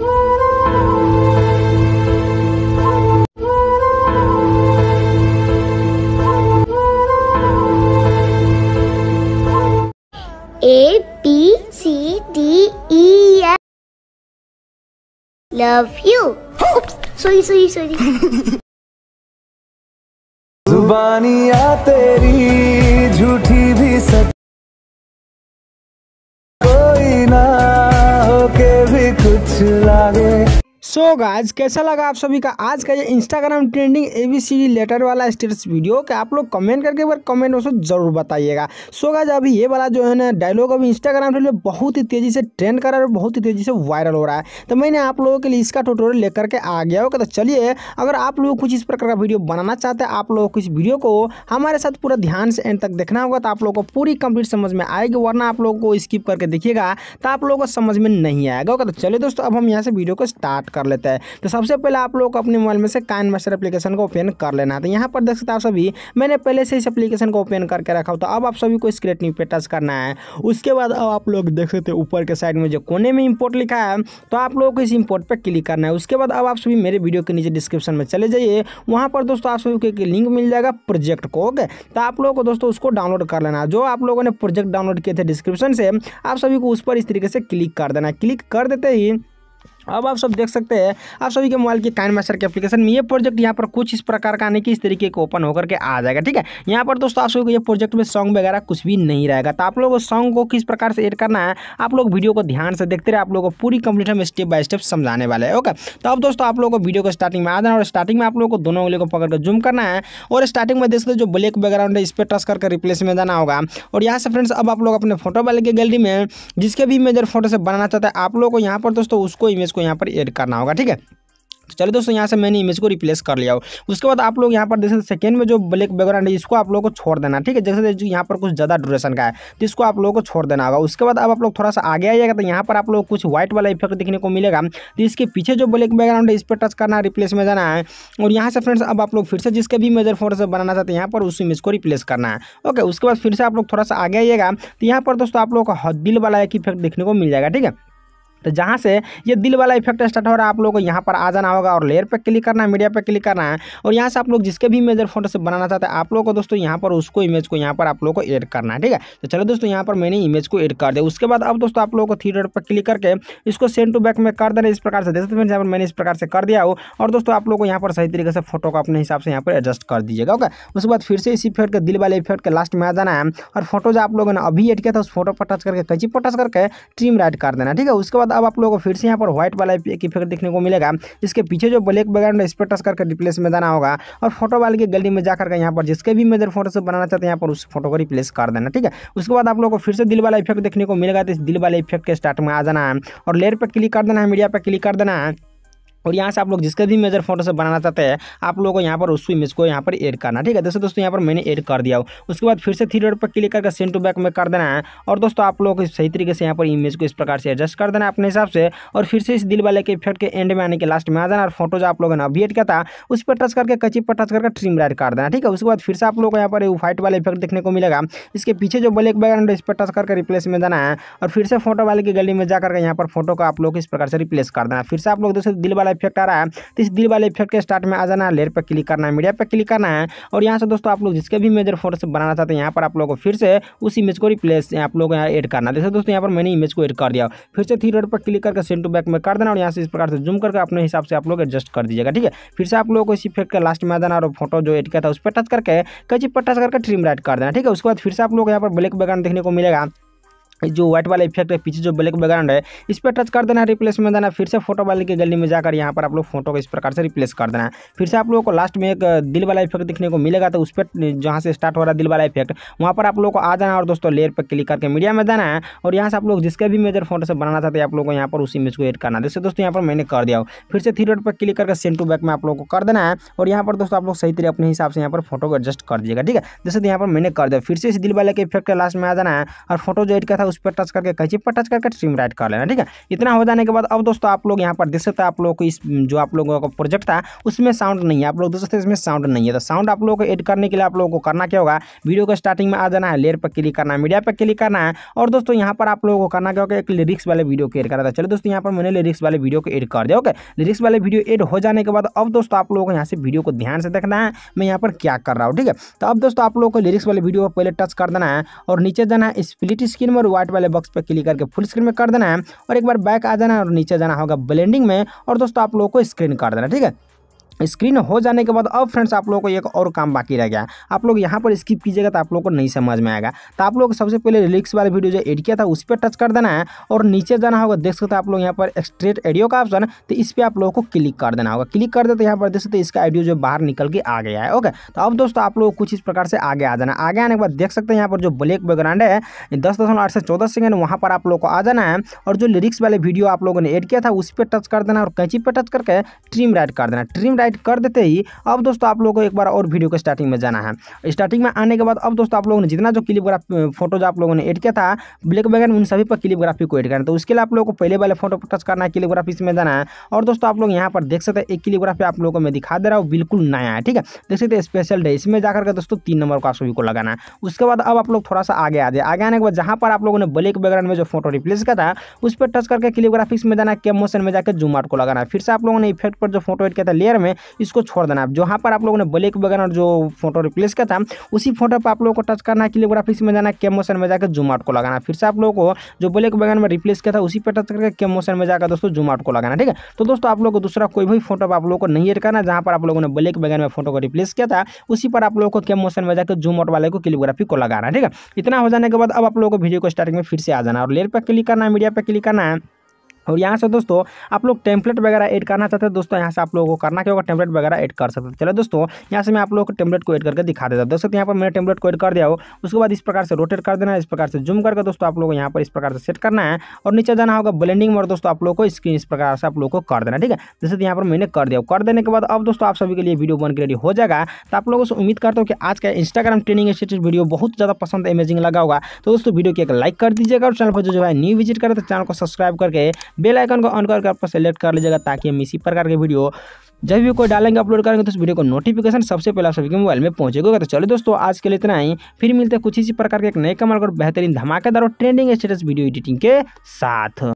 A B C D E F Love you. Oops, sorry, sorry, sorry. जुबानिया तेरी झूठी भी सच lagu सो so गाइज कैसा लगा आप सभी का आज का ये Instagram trending A B C letter वाला स्टेटस वीडियो के आप लोग कमेंट करके एक बार कमेंट में जरूर बताइएगा सो so गाइज अभी ये वाला जो है ना डायलॉग अभी इंस्टाग्राम पे बहुत ही तेज़ी से ट्रेंड कर रहा है और बहुत ही तेज़ी से वायरल हो रहा है तो मैंने आप लोगों के लिए इसका टोटोरियल लेकर के आ गया होगा तो चलिए अगर आप लोग कुछ इस प्रकार का वीडियो बनाना चाहते हैं आप लोगों को इस वीडियो को हमारे साथ पूरा ध्यान से एंड तक देखना होगा तो आप लोगों को पूरी कंप्लीट समझ में आएगी वरना आप लोगों को स्किप करके देखिएगा तो आप लोगों को समझ में नहीं आएगा तो चलिए दोस्तों अब हम यहाँ से वीडियो को स्टार्ट कर लेते हैं तो सबसे पहले आप लोग अपने मोबाइल में से काइन मास्टर एप्लीकेशन को ओपन कर लेना है तो यहाँ पर देख सकते आप सभी मैंने पहले से इस एप्लीकेशन को ओपन करके रखा हो तो अब आप सभी को स्क्रेट न्यू पे टच करना है उसके बाद अब आप लोग देख सकते हैं ऊपर के साइड में जो कोने में इम्पोर्ट लिखा है तो आप लोगों को इस इम्पोर्ट पर क्लिक करना है उसके बाद अब आप सभी मेरे वीडियो के नीचे डिस्क्रिप्शन में चले जाइए वहाँ पर दोस्तों आप सभी को एक लिंक मिल जाएगा प्रोजेक्ट को ओके तो आप लोगों को दोस्तों उसको डाउनलोड कर लेना जो आप लोगों ने प्रोजेक्ट डाउनलोड किए थे डिस्क्रिप्शन से आप सभी को उस पर इस तरीके से क्लिक कर देना क्लिक कर देते ही अब आप सब देख सकते हैं आप सभी के मोबाइल की काइन मास्टर के एप्लीकेशन में ये प्रोजेक्ट यहाँ पर कुछ इस प्रकार का आने की इस तरीके को ओपन होकर के आ जाएगा ठीक है यहाँ पर दोस्तों आप सभी को ये प्रोजेक्ट में सॉन्ग वगैरह कुछ भी नहीं रहेगा तो आप लोगों को सॉन्ग को किस प्रकार से एड करना है आप लोग वीडियो को ध्यान से देखते रहे आप लोगों को पूरी कंप्लीट हम स्टेप बाय स्टेप समझाने वाले हैं ओके तो अब दोस्तों आप लोगों को वीडियो को स्टार्टिंग में आ जाना और स्टार्टिंग में आप लोगों को दोनों उंगली को पकड़ कर जूम करना है और स्टार्टिंग में देख सकते जो ब्लैक बैकग्राउंड है इस पर टच करके रिप्लेस में जाना होगा और यहाँ से फ्रेंड्स अब आप लोग अपने फोटो वाले की गैलरी में जिसके भी मेजर फोटो से बनाना चाहते हैं आप लोग को यहाँ पर दोस्तों उसको इमेज इसको यहाँ पर एड करना होगा ठीक है तो चलिए दोस्तों यहाँ से मैंने इमेज को रिप्लेस कर लिया हो उसके बाद आप लोग यहाँ पर जैसे सेकेंड में जो ब्लैक बैकग्राउंड है इसको आप लोगों को छोड़ देना ठीक है जैसे जो यहाँ पर कुछ ज़्यादा ड्यूरेशन का है तो इसको आप लोगों को छोड़ देना होगा उसके बाद अब आप लोग थोड़ा सा आगे आइएगा तो यहाँ पर आप लोग कुछ व्हाइट वाला इफेक्ट देखने को मिलेगा तो इसके पीछे जो ब्लैक बैकग्राउंड है इस पर टच करना रिप्लेस में जाना है और यहाँ से फ्रेंड्स अब आप लोग फिर से जिसके भी मेजर फोर से बनाना चाहते हैं यहाँ पर उस इमेज को रिप्लेस करना है ओके उसके बाद फिर से आप लोग थोड़ा सा आगे आइएगा तो यहाँ पर दोस्तों आप लोग को बिल वाला एक इफेक्ट देखने को मिल जाएगा ठीक है तो जहाँ से ये दिल वाला इफेक्ट स्टार्ट हो रहा है आप लोगों को यहाँ पर आ जाना होगा और लेयर पर क्लिक करना है मीडिया पर क्लिक करना है और यहाँ से आप लोग जिसके भी इमेज और फोटो से बनाना चाहते हैं आप लोगों को दोस्तों यहाँ पर उसको इमेज को यहाँ पर आप लोग को एड करना है ठीक है तो चलो दोस्तों यहाँ पर मैंने इमेज को एड कर दिया उसके बाद अब दोस्तों आप लोगों को थ्री पर क्लिक करके इसको सेंड टू बैक में कर देना इस प्रकार से जैसे फ्रेंड्स यहाँ पर मैंने इस प्रकार से कर दिया हो और दोस्तों आप लोग को यहाँ पर सही तरीके से फोटो को अपने हिसाब से यहाँ पर एडजस्ट कर दीजिएगा ओके उसके बाद फिर से इस इफेक्ट के दिल वाले इफेक्ट के लास्ट में आ जाना है और फोटो जो आप लोगों ने अभी एड किया था उस फोटो पर टच करके कैची पर टच करके ट्रीम राइट कर देना ठीक है उसके बाद बाद अब आप लोगों को फिर से यहाँ पर व्हाइट वाला इफेक्ट देखने को मिलेगा जिसके पीछे जो ब्लैक बैकग्राउंड इस पर टच करके रिप्लेस में जाना होगा और फोटो वाले की गली में जाकर यहाँ पर जिसके भी मेजर फोटो से बनाना चाहते हैं यहाँ पर उस फोटो को रिप्लेस कर देना ठीक है उसके बाद आप लोग को फिर से दिल वाला इफेक्ट देखने को मिलेगा तो इस दिल वाले इफेक्ट के स्टार्ट में आ जाना है और लेयर पर क्लिक कर देना है मीडिया पर क्लिक कर देना है और यहाँ से आप लोग जिसका भी मेजर फोटो से बनाना चाहते हैं आप लोगों को यहाँ पर उस इमेज को यहाँ पर ऐड करना ठीक है दोस्तों दोस्तों यहाँ पर मैंने ऐड कर दिया हो उसके बाद फिर से थ्री डॉट पर क्लिक करके सेंड टू बैक में कर देना है और दोस्तों आप लोग सही तरीके से यहाँ पर इमेज को इस प्रकार से एडजस्ट कर देना है अपने हिसाब से और फिर से इस दिल वाले के इफेक्ट के एंड में आने के लास्ट में आ जाना और फोटो जो आप लोगों ने अभी एड किया था उस पर टच करके कच्ची पर टच करके ट्रिम राइट कर देना ठीक है उसके बाद फिर से आप लोग को यहाँ पर व्हाइट वाला इफेक्ट देखने को मिलेगा इसके पीछे जो ब्लैक बैकग्राउंड इस पर टच करके रिप्लेस में देना है और फिर से फोटो वाले की गली में जाकर यहाँ पर फोटो को आप लोग इस प्रकार से रिप्लेस कर देना फिर से आप लोग दोस्तों दिल वाला इफेक्ट आ रहा है तो इस दिल वाले इफेक्ट के स्टार्ट में आ जाना है लेयर पर क्लिक करना है मीडिया पर क्लिक करना है और यहाँ से दोस्तों आप लोग जिसके भी मेजर फोटो बनाना चाहते हैं यहाँ पर आप लोग को फिर से उस इमेज को रिप्लेस आप लोग यहाँ एड करना जैसे दोस्तों यहाँ पर मैंने इमेज को एड कर दिया फिर से थ्री रोड पर क्लिक करके सेंड टू बैक में कर देना और यहाँ से इस प्रकार से जूम करके अपने हिसाब से आप लोग एडजस्ट कर दीजिएगा ठीक है फिर से आप लोगों को इस इफेक्ट का लास्ट में आ जाना और फोटो जो एड किया था उस पर टच करके कैची पर टच करके ट्रिम राइट कर देना ठीक है उसके बाद फिर से आप लोग यहाँ पर ब्लैक बैकग्राउंड देखने को मिलेगा जो व्हाइट वाला इफेक्ट है पीछे जो ब्लैक बैकग्राउंड है इस पर टच कर देना है रिप्लेस में देना फिर से फोटो वाले की गली में जाकर यहाँ पर आप लोग फोटो को इस प्रकार से रिप्लेस कर देना है फिर से आप लोगों को लास्ट में एक दिल वाला इफेक्ट दिखने को मिलेगा तो उस पर जहाँ से स्टार्ट हो रहा है दिल वाला इफेक्ट वहाँ पर आप लोग को आ जाना और दोस्तों लेयर पर क्लिक करके मीडिया में देना है और यहाँ से आप लोग जिसके भी मेजर फोटो से बनाना चाहते हैं आप लोगों को यहाँ पर उसी इमेज को एड करना जैसे दोस्तों यहाँ पर मैंने कर दिया फिर से थ्री रोड पर क्लिक करके सेंड टू बैक में आप लोग को कर देना है और यहाँ पर दोस्तों आप लोग सही तरीके अपने हिसाब से यहाँ पर फोटो को एडजस्ट कर दीजिएगा ठीक है जैसे तो यहाँ पर मैंने कर दिया फिर से इस दिल वाले के इफेक्ट लास्ट में आ जाना है और फोटो जो एड किया था उस पर टच करके कैची पर टच करके स्ट्रीम राइट कर लेना ठीक है इतना हो जाने के बाद अब दोस्तों आप लोग यहाँ पर देख सकते हैं आप लोग को इस जो आप लोगों का प्रोजेक्ट था उसमें साउंड नहीं है आप लोग देख सकते इसमें साउंड नहीं है तो साउंड आप लोगों को एड करने के लिए आप लोगों को करना क्या होगा वीडियो को स्टार्टिंग में आ जाना है लेयर पर क्लिक करना है मीडिया पर क्लिक करना है और दोस्तों यहाँ पर आप लोगों को करना क्या होगा एक लिरिक्स वाले वीडियो को एड करा था चलो दोस्तों यहाँ पर मैंने लिरिक्स वाले वीडियो को एड कर दिया ओके लिरिक्स वाले वीडियो एड हो जाने के बाद अब दोस्तों आप लोगों को यहाँ से वीडियो को ध्यान से देखना है मैं यहाँ पर क्या कर रहा हूँ ठीक है तो अब दोस्तों आप लोगों को लिरिक्स वाले वीडियो को पहले टच कर देना है और नीचे जाना है स्प्लिट स्क्रीन में व्हाइट वाले बॉक्स पर क्लिक करके फुल स्क्रीन में कर देना है और एक बार बैक आ जाना है और नीचे जाना होगा ब्लेंडिंग में और दोस्तों आप लोगों को स्क्रीन कर देना ठीक है स्क्रीन हो जाने के बाद अब फ्रेंड्स आप लोगों को एक और काम बाकी रह गया आप लोग यहाँ पर स्किप कीजिएगा तो आप लोग को नहीं समझ में आएगा तो आप लोग सबसे पहले रिलिक्स वाले वीडियो जो एड किया था उस पर टच कर देना है और नीचे जाना होगा देख सकते आप लोग यहाँ पर स्ट्रेट एडियो का ऑप्शन तो इस पर आप लोगों को क्लिक कर देना होगा क्लिक कर देते तो यहाँ पर देख सकते इसका एडियो जो बाहर निकल के आ गया है ओके तो अब दोस्तों आप लोग कुछ इस प्रकार से आगे आ जाना आगे आने के बाद देख सकते हैं यहाँ पर जो ब्लैक बैकग्राउंड है दस दशमलव आठ से चौदह सेकेंड वहाँ पर आप लोग को आ जाना है और जो लिरिक्स वाले वीडियो आप लोगों ने एड किया था उस पर टच कर देना और कैंची पर टच करके ट्रिम राइट कर देना ट्रिम राइट डिसाइड कर देते ही अब दोस्तों आप लोगों को एक बार और वीडियो को स्टार्टिंग में जाना है स्टार्टिंग में आने के बाद अब दोस्तों आप लोगों ने जितना जो क्लिप फोटोज आप लोगों ने एड किया था ब्लैक बैगन उन सभी पर क्लिपग्राफी को एड करना तो उसके लिए आप लोगों को पहले वाले फोटो पर टच करना है क्लिपग्राफी में जाना है और दोस्तों आप लोग यहाँ पर देख सकते हैं एक क्लिपग्राफी आप लोगों को मैं दिखा दे रहा हूँ बिल्कुल नया है ठीक है देख सकते स्पेशल डे इसमें जाकर के दोस्तों तीन नंबर को आप सभी को लगाना है उसके बाद अब आप लोग थोड़ा सा आगे आ जाए आगे आने के बाद जहाँ पर आप लोगों ने ब्लैक बैकग्राउंड में जो फोटो रिप्लेस किया था उस पर टच करके क्लिप ग्राफिक्स में जाना कैम मोशन में जाकर जूम आउट को लगाना है फिर से आप लोगों ने इफेक्ट पर जो फोटो एड किया था लेयर में इसको छोड़ देना है जहाँ पर आप लोगों ने ब्लैक बैकग्राउंड और जो फोटो रिप्लेस किया था उसी फोटो पर आप लोगों को टच करना है क्लियर में जाना केम मोशन में जाकर जूम को लगाना फिर से आप लोगों को जो ब्लैक बैकग्राउंड में रिप्लेस किया था उसी पर टच करके कैम मोशन में जाकर दोस्तों जूमआउट को लगाना ठीक है तो दोस्तों आप लोग को दूसरा कोई भी फोटो आप लोगों को नहीं एड करना जहाँ पर आप लोगों ने ब्लैक बैकग्राउंड में फोटो को रिप्लेस किया था उसी पर आप लोगों को कैम मोशन में जाकर जूमआउट वाले को क्लिप को लगाना ठीक है इतना हो जाने के बाद अब आप लोगों को वीडियो को स्टार्टिंग में फिर से आ जाना और लेर पर क्लिक करना है मीडिया पर क्लिक करना है और यहाँ से दोस्तों आप लोग टेम्पलेट वगैरह ऐड करना चाहते हैं दोस्तों यहाँ से आप लोगों को करना क्या होगा टेम्पलेट वगैरह ऐड कर सकते हैं चलो दोस्तों यहाँ से मैं आप लोगों को टेम्पलेट को ऐड करके दिखा देता हूँ दोस्तों यहाँ पर मैंने टेम्पलेट को ऐड कर दिया हो उसके बाद इस प्रकार से रोटेट कर देना है इस प्रकार से जूम करके दोस्तों आप लोगों को यहाँ पर इस प्रकार से सेट करना है और नीचे जाना होगा ब्लेंडिंग मोड दोस्तों आप लोग को स्क्रीन इस प्रकार से आप लोग को कर देना ठीक है जैसे यहाँ पर मैंने कर दिया कर देने के बाद अब दोस्तों आप सभी के लिए वीडियो बन के रेडी हो जाएगा तो आप लोगों से उम्मीद करता हूँ कि आज का इंस्टाग्राम ट्रेनिंग स्टेटस वीडियो बहुत ज़्यादा पसंद अमेजिंग लगा होगा तो दोस्तों वीडियो की एक लाइक कर दीजिएगा और चैनल पर जो है न्यू विजिट करें तो चैनल को सब्सक्राइब करके बेल आइकन को ऑन करके आपको सेलेक्ट कर लीजिएगा ताकि हम इसी प्रकार के वीडियो जब भी कोई डालेंगे अपलोड करेंगे तो उस वीडियो को नोटिफिकेशन सबसे पहले आप सभी के मोबाइल में पहुंचेगा तो चलो दोस्तों आज के लिए इतना ही फिर मिलते हैं कुछ इसी प्रकार के एक नए कमल और बेहतरीन धमाकेदार और ट्रेंडिंग स्टेटस वीडियो एडिटिंग के साथ